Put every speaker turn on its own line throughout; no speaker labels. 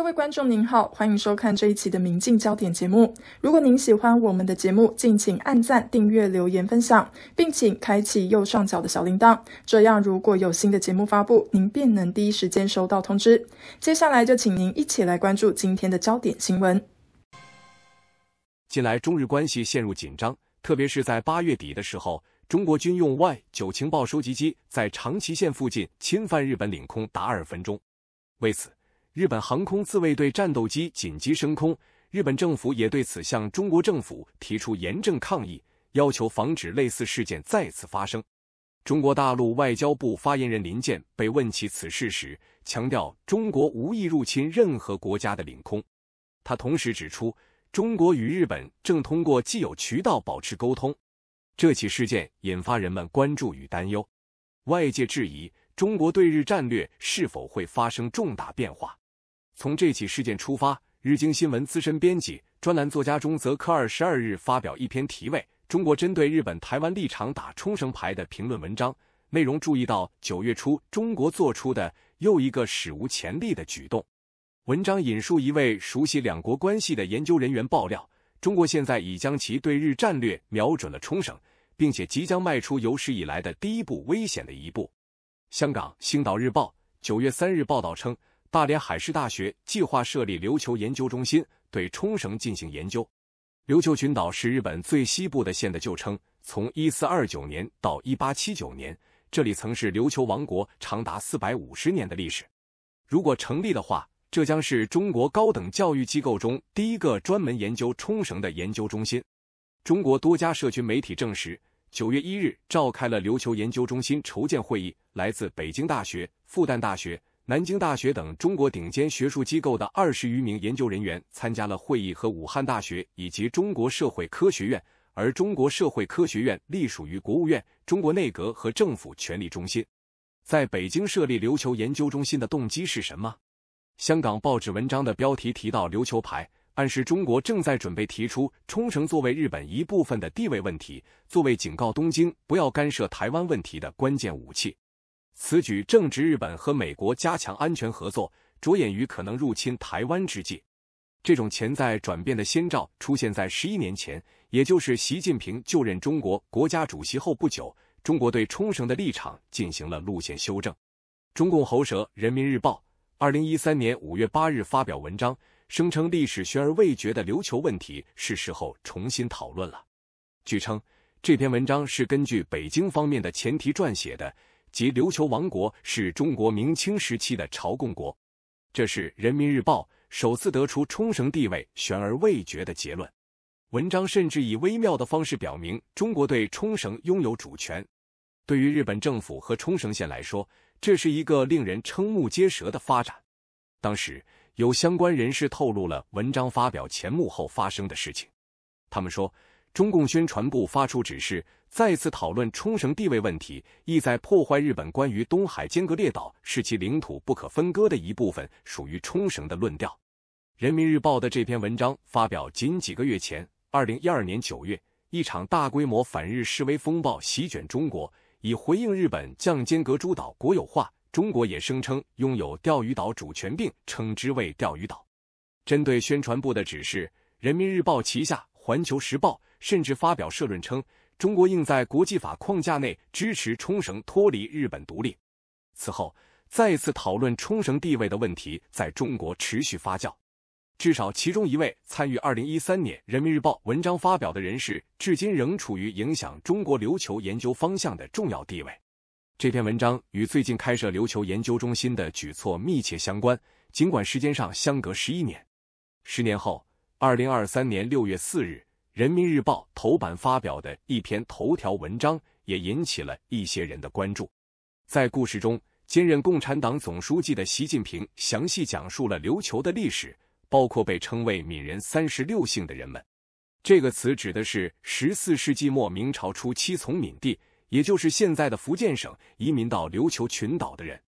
各位观众您好，欢迎收看这一期的《明镜焦点》节目。如果您喜欢我们的节目，敬请按赞、订阅、留言、分享，并请开启右上角的小铃铛，这样如果有新的节目发布，您便能第一时间收到通知。接下来就请您一起来关注今天的焦点新闻。近来中日关系陷入紧张，特别是在八月底的时候，中国军用 Y 九情报收集机在长崎县附近侵犯日本领空达二分钟，为此。日本航空自卫队战斗机紧急升空，日本政府也对此向中国政府提出严正抗议，要求防止类似事件再次发生。中国大陆外交部发言人林健被问起此事时，强调中国无意入侵任何国家的领空。他同时指出，中国与日本正通过既有渠道保持沟通。这起事件引发人们关注与担忧，外界质疑中国对日战略是否会发生重大变化。从这起事件出发，日经新闻资深编辑、专栏作家中泽科二十二日发表一篇题为《中国针对日本台湾立场打冲绳牌》的评论文章。内容注意到九月初中国做出的又一个史无前例的举动。文章引述一位熟悉两国关系的研究人员爆料：中国现在已将其对日战略瞄准了冲绳，并且即将迈出有史以来的第一步危险的一步。香港《星岛日报》九月三日报道称。大连海事大学计划设立琉球研究中心，对冲绳进行研究。琉球群岛是日本最西部的县的旧称，从一四二九年到一八七九年，这里曾是琉球王国长达四百五十年的历史。如果成立的话，这将是中国高等教育机构中第一个专门研究冲绳的研究中心。中国多家社群媒体证实，九月一日召开了琉球研究中心筹建会议，来自北京大学、复旦大学。南京大学等中国顶尖学术机构的二十余名研究人员参加了会议和武汉大学以及中国社会科学院，而中国社会科学院隶属于国务院、中国内阁和政府权力中心。在北京设立琉球研究中心的动机是什么？香港报纸文章的标题提到“琉球牌”，暗示中国正在准备提出冲绳作为日本一部分的地位问题，作为警告东京不要干涉台湾问题的关键武器。此举正值日本和美国加强安全合作，着眼于可能入侵台湾之际，这种潜在转变的先兆出现在十一年前，也就是习近平就任中国国家主席后不久，中国对冲绳的立场进行了路线修正。中共喉舌《人民日报》二零一三年五月八日发表文章，声称历史悬而未决的琉球问题是时候重新讨论了。据称，这篇文章是根据北京方面的前提撰写的。即琉球王国是中国明清时期的朝贡国，这是《人民日报》首次得出冲绳地位悬而未决的结论。文章甚至以微妙的方式表明中国对冲绳拥有主权。对于日本政府和冲绳县来说，这是一个令人瞠目结舌的发展。当时有相关人士透露了文章发表前幕后发生的事情。他们说，中共宣传部发出指示。再次讨论冲绳地位问题，意在破坏日本关于东海间隔列岛是其领土不可分割的一部分，属于冲绳的论调。《人民日报》的这篇文章发表仅几个月前，二零一二年九月，一场大规模反日示威风暴席卷中国，以回应日本将间隔诸岛国有化。中国也声称拥有钓鱼岛主权，并称之为钓鱼岛。针对宣传部的指示，《人民日报》旗下《环球时报》甚至发表社论称。中国应在国际法框架内支持冲绳脱离日本独立。此后，再次讨论冲绳地位的问题在中国持续发酵。至少其中一位参与二零一三年《人民日报》文章发表的人士，至今仍处于影响中国琉球研究方向的重要地位。这篇文章与最近开设琉球研究中心的举措密切相关，尽管时间上相隔十一年。十年后，二零二三年六月四日。人民日报头版发表的一篇头条文章也引起了一些人的关注。在故事中，兼任共产党总书记的习近平详细讲述了琉球的历史，包括被称为闽人三十六姓的人们。这个词指的是十四世纪末明朝初期从闽地，也就是现在的福建省，移民到琉球群岛的人。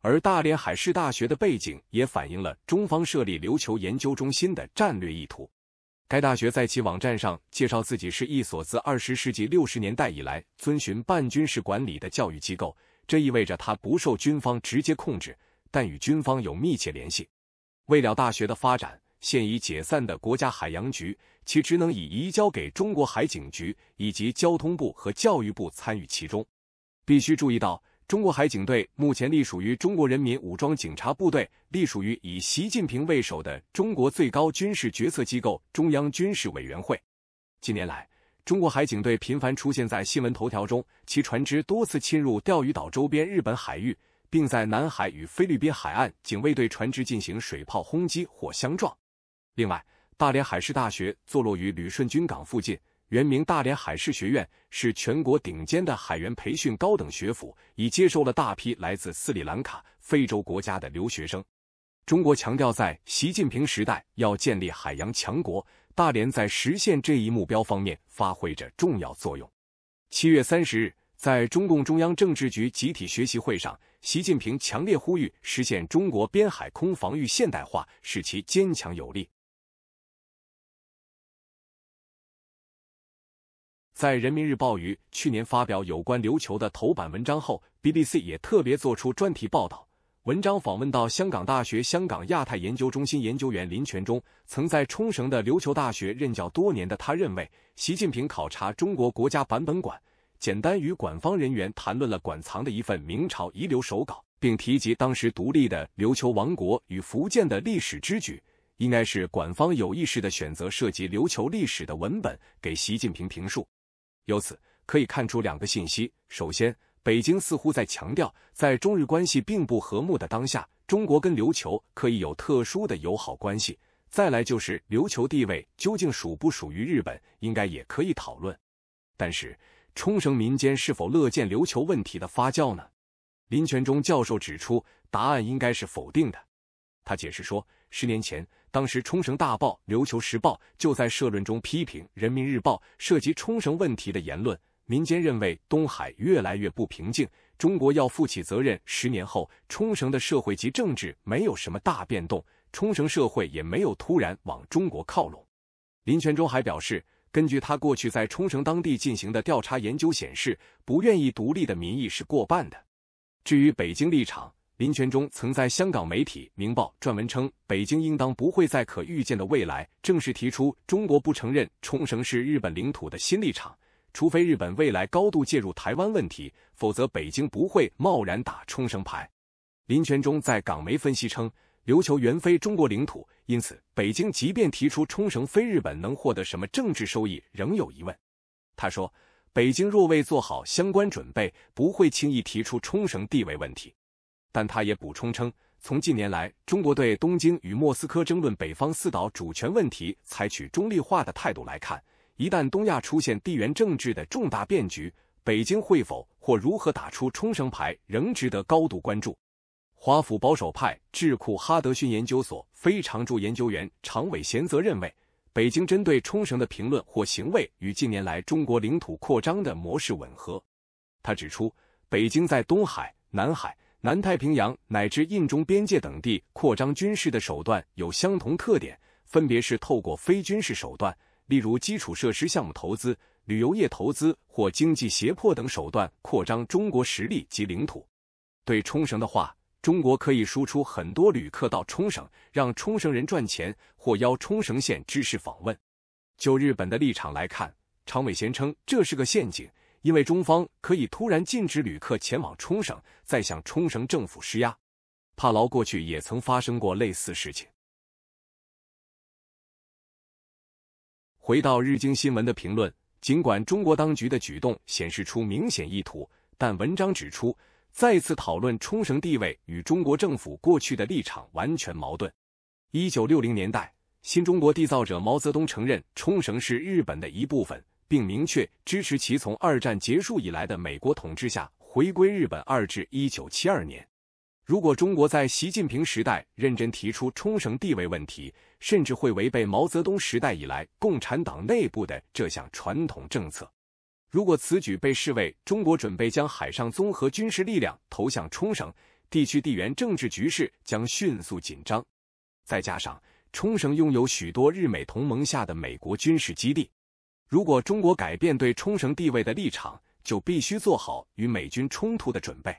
而大连海事大学的背景也反映了中方设立琉球研究中心的战略意图。该大学在其网站上介绍自己是一所自二十世纪六十年代以来遵循半军事管理的教育机构，这意味着它不受军方直接控制，但与军方有密切联系。为了大学的发展，现已解散的国家海洋局其职能已移交给中国海警局，以及交通部和教育部参与其中。必须注意到。中国海警队目前隶属于中国人民武装警察部队，隶属于以习近平为首的中国最高军事决策机构中央军事委员会。近年来，中国海警队频繁出现在新闻头条中，其船只多次侵入钓鱼岛周边日本海域，并在南海与菲律宾海岸警卫队船只进行水炮轰击或相撞。另外，大连海事大学坐落于旅顺军港附近。原名大连海事学院，是全国顶尖的海员培训高等学府，已接收了大批来自斯里兰卡、非洲国家的留学生。中国强调，在习近平时代要建立海洋强国，大连在实现这一目标方面发挥着重要作用。七月三十日，在中共中央政治局集体学习会上，习近平强烈呼吁实现中国边海空防御现代化，使其坚强有力。在《人民日报》于去年发表有关琉球的头版文章后，BBC 也特别做出专题报道。文章访问到香港大学香港亚太研究中心研究员林全中，曾在冲绳的琉球大学任教多年的他，认为习近平考察中国国家版本馆，简单与馆方人员谈论了馆藏的一份明朝遗留手稿，并提及当时独立的琉球王国与福建的历史之举，应该是馆方有意识的选择涉及琉球历史的文本给习近平评述。由此可以看出两个信息：首先，北京似乎在强调，在中日关系并不和睦的当下，中国跟琉球可以有特殊的友好关系；再来就是琉球地位究竟属不属于日本，应该也可以讨论。但是，冲绳民间是否乐见琉球问题的发酵呢？林全忠教授指出，答案应该是否定的。他解释说。十年前，当时《冲绳大报》《琉球时报》就在社论中批评《人民日报》涉及冲绳问题的言论。民间认为东海越来越不平静，中国要负起责任。十年后，冲绳的社会及政治没有什么大变动，冲绳社会也没有突然往中国靠拢。林泉忠还表示，根据他过去在冲绳当地进行的调查研究显示，不愿意独立的民意是过半的。至于北京立场，林权忠曾在香港媒体《明报》撰文称，北京应当不会在可预见的未来正式提出中国不承认冲绳是日本领土的新立场，除非日本未来高度介入台湾问题，否则北京不会贸然打冲绳牌。林权忠在港媒分析称，琉球原非中国领土，因此北京即便提出冲绳非日本，能获得什么政治收益仍有疑问。他说，北京若未做好相关准备，不会轻易提出冲绳地位问题。但他也补充称，从近年来中国对东京与莫斯科争论北方四岛主权问题采取中立化的态度来看，一旦东亚出现地缘政治的重大变局，北京会否或如何打出冲绳牌，仍值得高度关注。华府保守派智库哈德逊研究所非常驻研究员常伟贤则认为，北京针对冲绳的评论或行为与近年来中国领土扩张的模式吻合。他指出，北京在东海、南海。南太平洋乃至印中边界等地扩张军事的手段有相同特点，分别是透过非军事手段，例如基础设施项目投资、旅游业投资或经济胁迫等手段扩张中国实力及领土。对冲绳的话，中国可以输出很多旅客到冲绳，让冲绳人赚钱，或邀冲绳县知事访问。就日本的立场来看，常委贤称这是个陷阱。因为中方可以突然禁止旅客前往冲绳，再向冲绳政府施压。帕劳过去也曾发生过类似事情。回到日经新闻的评论，尽管中国当局的举动显示出明显意图，但文章指出，再次讨论冲绳地位与中国政府过去的立场完全矛盾。一九六零年代，新中国缔造者毛泽东承认冲绳是日本的一部分。并明确支持其从二战结束以来的美国统治下回归日本。二至一九七二年，如果中国在习近平时代认真提出冲绳地位问题，甚至会违背毛泽东时代以来共产党内部的这项传统政策。如果此举被视为中国准备将海上综合军事力量投向冲绳地区，地缘政治局势将迅速紧张。再加上冲绳拥有许多日美同盟下的美国军事基地。如果中国改变对冲绳地位的立场，就必须做好与美军冲突的准备。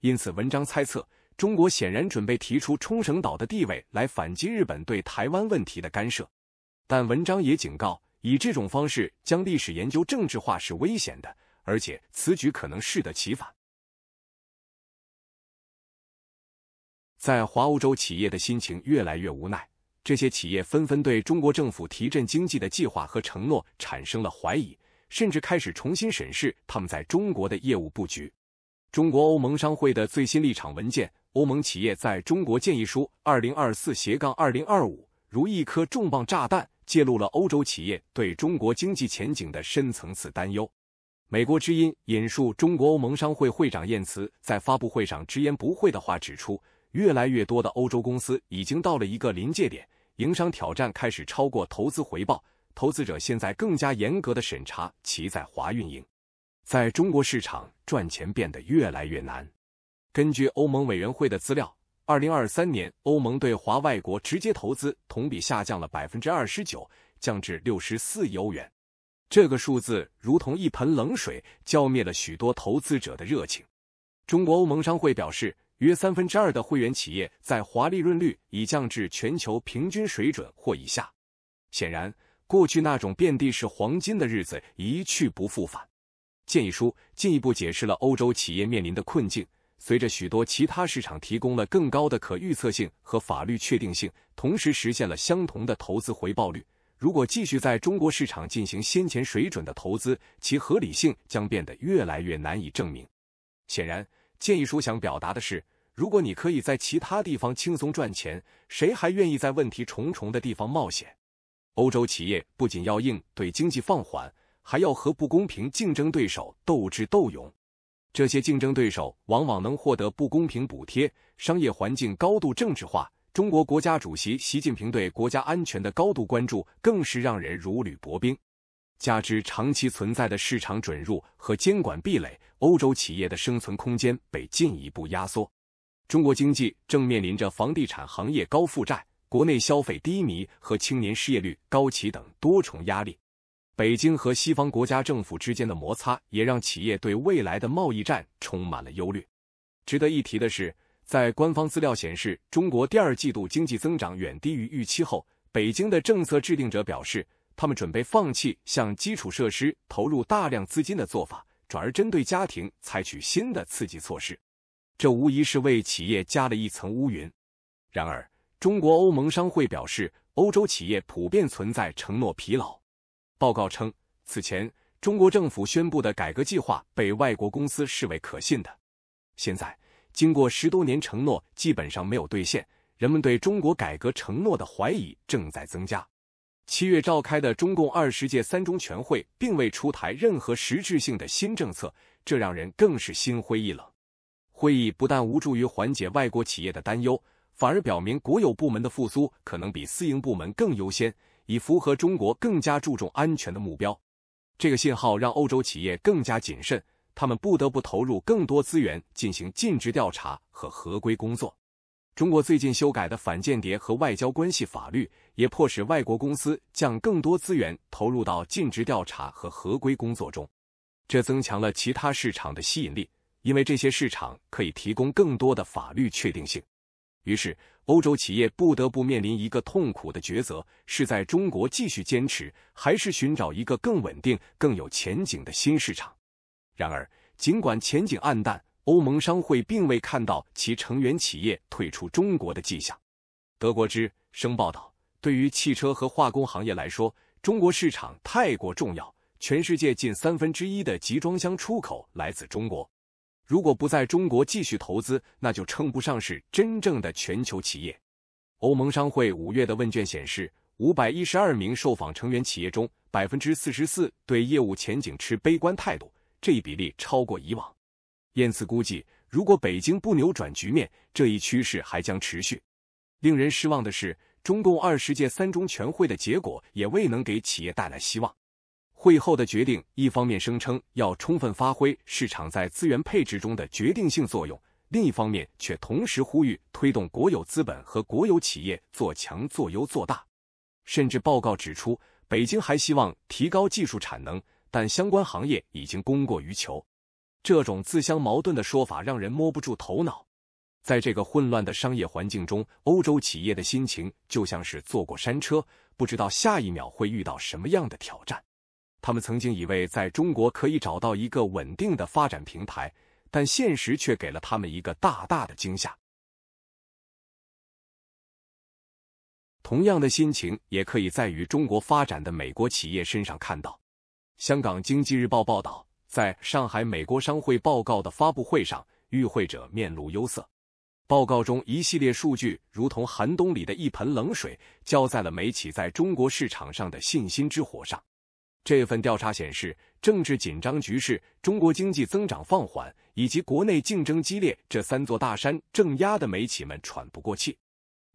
因此，文章猜测，中国显然准备提出冲绳岛的地位来反击日本对台湾问题的干涉。但文章也警告，以这种方式将历史研究政治化是危险的，而且此举可能适得其反。在华欧洲企业的心情越来越无奈。这些企业纷纷对中国政府提振经济的计划和承诺产生了怀疑，甚至开始重新审视他们在中国的业务布局。中国欧盟商会的最新立场文件《欧盟企业在中国建议书（二零二四二零二五）》如一颗重磅炸弹，揭露了欧洲企业对中国经济前景的深层次担忧。美国之音引述中国欧盟商会会长燕茨在发布会上直言不讳的话指出。越来越多的欧洲公司已经到了一个临界点，营商挑战开始超过投资回报。投资者现在更加严格的审查其在华运营，在中国市场赚钱变得越来越难。根据欧盟委员会的资料，二零二三年欧盟对华外国直接投资同比下降了百分之二十九，降至六十四亿欧元。这个数字如同一盆冷水，浇灭了许多投资者的热情。中国欧盟商会表示。约三分之二的会员企业在华利润率已降至全球平均水准或以下。显然，过去那种遍地是黄金的日子一去不复返。建议书进一步解释了欧洲企业面临的困境：随着许多其他市场提供了更高的可预测性和法律确定性，同时实现了相同的投资回报率，如果继续在中国市场进行先前水准的投资，其合理性将变得越来越难以证明。显然。建议书想表达的是：如果你可以在其他地方轻松赚钱，谁还愿意在问题重重的地方冒险？欧洲企业不仅要应对经济放缓，还要和不公平竞争对手斗智斗勇。这些竞争对手往往能获得不公平补贴，商业环境高度政治化。中国国家主席习近平对国家安全的高度关注更是让人如履薄冰。加之长期存在的市场准入和监管壁垒。欧洲企业的生存空间被进一步压缩，中国经济正面临着房地产行业高负债、国内消费低迷和青年失业率高企等多重压力。北京和西方国家政府之间的摩擦也让企业对未来的贸易战充满了忧虑。值得一提的是，在官方资料显示中国第二季度经济增长远低于预期后，北京的政策制定者表示，他们准备放弃向基础设施投入大量资金的做法。转而针对家庭采取新的刺激措施，这无疑是为企业加了一层乌云。然而，中国欧盟商会表示，欧洲企业普遍存在承诺疲劳。报告称，此前中国政府宣布的改革计划被外国公司视为可信的，现在经过十多年承诺基本上没有兑现，人们对中国改革承诺的怀疑正在增加。七月召开的中共二十届三中全会并未出台任何实质性的新政策，这让人更是心灰意冷。会议不但无助于缓解外国企业的担忧，反而表明国有部门的复苏可能比私营部门更优先，以符合中国更加注重安全的目标。这个信号让欧洲企业更加谨慎，他们不得不投入更多资源进行尽职调查和合规工作。中国最近修改的反间谍和外交关系法律，也迫使外国公司将更多资源投入到尽职调查和合规工作中。这增强了其他市场的吸引力，因为这些市场可以提供更多的法律确定性。于是，欧洲企业不得不面临一个痛苦的抉择：是在中国继续坚持，还是寻找一个更稳定、更有前景的新市场？然而，尽管前景暗淡。欧盟商会并未看到其成员企业退出中国的迹象。德国之声报道，对于汽车和化工行业来说，中国市场太过重要。全世界近三分之一的集装箱出口来自中国。如果不在中国继续投资，那就称不上是真正的全球企业。欧盟商会五月的问卷显示，五百一十二名受访成员企业中，百分之四十四对业务前景持悲观态度，这一比例超过以往。燕此估计，如果北京不扭转局面，这一趋势还将持续。令人失望的是，中共二十届三中全会的结果也未能给企业带来希望。会后的决定一方面声称要充分发挥市场在资源配置中的决定性作用，另一方面却同时呼吁推动国有资本和国有企业做强做优做大。甚至报告指出，北京还希望提高技术产能，但相关行业已经供过于求。这种自相矛盾的说法让人摸不住头脑。在这个混乱的商业环境中，欧洲企业的心情就像是坐过山车，不知道下一秒会遇到什么样的挑战。他们曾经以为在中国可以找到一个稳定的发展平台，但现实却给了他们一个大大的惊吓。同样的心情也可以在与中国发展的美国企业身上看到。香港经济日报报道。在上海美国商会报告的发布会上，与会者面露忧色。报告中一系列数据如同寒冬里的一盆冷水，浇在了美企在中国市场上的信心之火上。这份调查显示，政治紧张局势、中国经济增长放缓以及国内竞争激烈这三座大山正压得美企们喘不过气。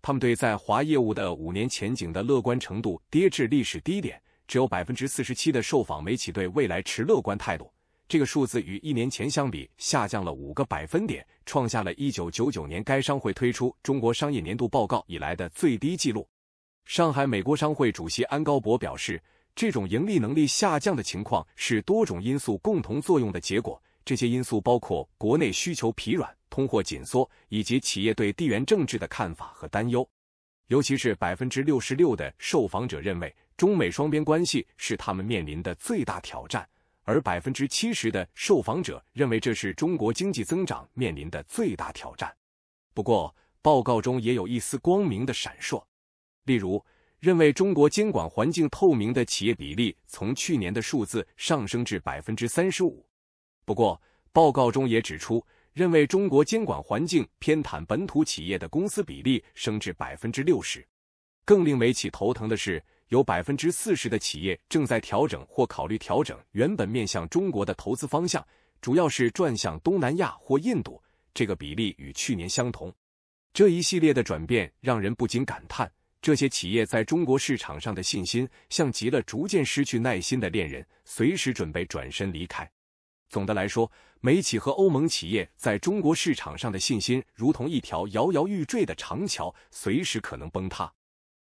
他们对在华业务的五年前景的乐观程度跌至历史低点，只有百分之四十七的受访美企对未来持乐观态度。这个数字与一年前相比下降了五个百分点，创下了一九九九年该商会推出中国商业年度报告以来的最低纪录。上海美国商会主席安高博表示，这种盈利能力下降的情况是多种因素共同作用的结果，这些因素包括国内需求疲软、通货紧缩以及企业对地缘政治的看法和担忧。尤其是百分之六十六的受访者认为，中美双边关系是他们面临的最大挑战。而百分之七十的受访者认为这是中国经济增长面临的最大挑战。不过，报告中也有一丝光明的闪烁，例如认为中国监管环境透明的企业比例从去年的数字上升至百分之三十五。不过，报告中也指出，认为中国监管环境偏袒本土企业的公司比例升至百分之六十。更令美企头疼的是。有百分之四十的企业正在调整或考虑调整原本面向中国的投资方向，主要是转向东南亚或印度。这个比例与去年相同。这一系列的转变让人不禁感叹：这些企业在中国市场上的信心，像极了逐渐失去耐心的恋人，随时准备转身离开。总的来说，美企和欧盟企业在中国市场上的信心，如同一条摇摇欲坠的长桥，随时可能崩塌。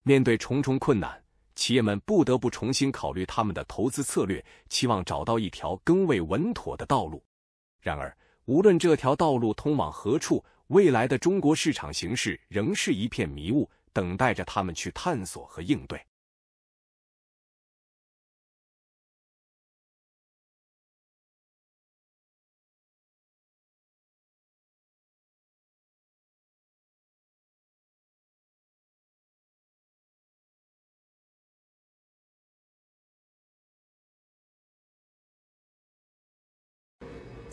面对重重困难。企业们不得不重新考虑他们的投资策略，期望找到一条更为稳妥的道路。然而，无论这条道路通往何处，未来的中国市场形势仍是一片迷雾，等待着他们去探索和应对。